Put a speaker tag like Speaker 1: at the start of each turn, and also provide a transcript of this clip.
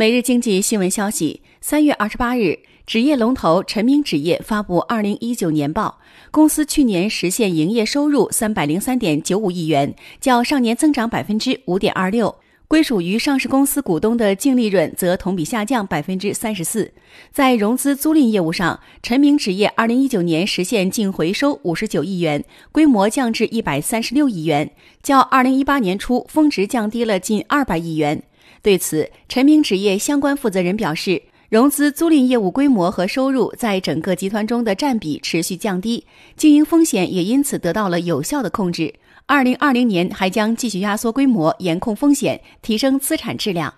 Speaker 1: 每日经济新闻消息，三月二十八日，纸业龙头晨鸣纸业发布二零一九年报，公司去年实现营业收入三百零三点九五亿元，较上年增长百分之五点二六，归属于上市公司股东的净利润则同比下降百分之三十四。在融资租赁业务上，晨鸣纸业二零一九年实现净回收五十九亿元，规模降至一百三十六亿元，较二零一八年初峰值降低了近二百亿元。对此，晨鸣纸业相关负责人表示，融资租赁业务规模和收入在整个集团中的占比持续降低，经营风险也因此得到了有效的控制。二零二零年还将继续压缩规模，严控风险，提升资产质量。